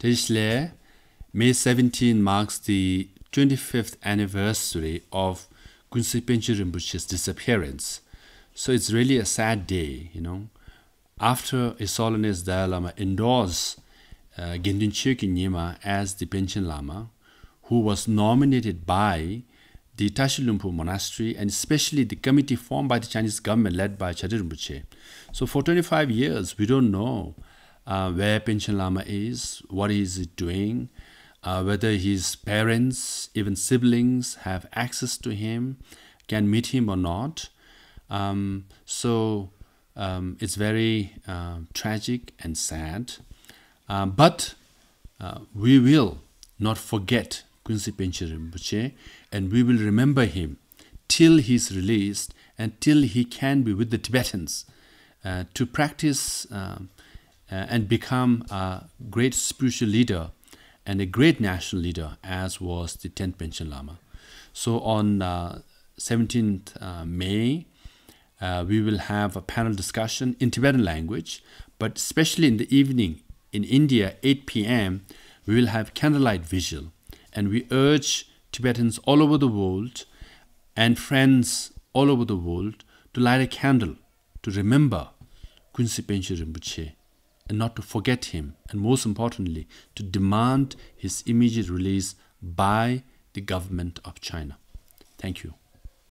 This May 17 marks the 25th anniversary of Kunsi Pinchi Rinpoche's disappearance. So it's really a sad day, you know. After His Holiness Dalai Lama endorsed uh, Gendun Chikin Nyima as the Pension Lama, who was nominated by the Tashilumpu Monastery and especially the committee formed by the Chinese government led by Chadi Rinpoche. So for 25 years, we don't know uh, where Pension Lama is, what is he doing, uh, whether his parents, even siblings, have access to him, can meet him or not. Um, so um, it's very uh, tragic and sad. Um, but uh, we will not forget Quincy Pincher Rinpoche and we will remember him till he's released and till he can be with the Tibetans uh, to practice um, uh, and become a great spiritual leader and a great national leader, as was the 10th Panchen Lama. So on uh, 17th uh, May, uh, we will have a panel discussion in Tibetan language, but especially in the evening in India, 8 p.m., we will have candlelight vigil. And we urge Tibetans all over the world and friends all over the world to light a candle to remember Kunsi Benchen Rinpoche and not to forget him, and most importantly, to demand his immediate release by the government of China. Thank you.